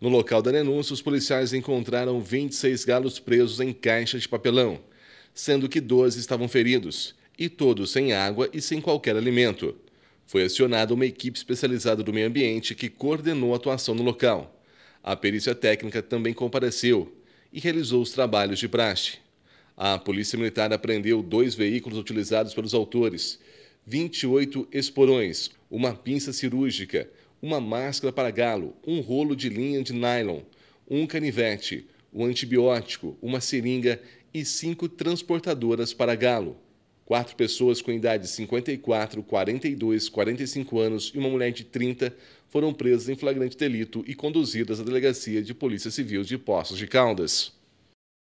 No local da denúncia, os policiais encontraram 26 galos presos em caixas de papelão, sendo que 12 estavam feridos, e todos sem água e sem qualquer alimento. Foi acionada uma equipe especializada do meio ambiente que coordenou a atuação no local. A perícia técnica também compareceu e realizou os trabalhos de praxe. A Polícia Militar apreendeu dois veículos utilizados pelos autores 28 esporões, uma pinça cirúrgica, uma máscara para galo, um rolo de linha de nylon, um canivete, um antibiótico, uma seringa e cinco transportadoras para galo. Quatro pessoas com idade 54, 42, 45 anos e uma mulher de 30 foram presas em flagrante delito e conduzidas à delegacia de Polícia Civil de Poços de Caldas.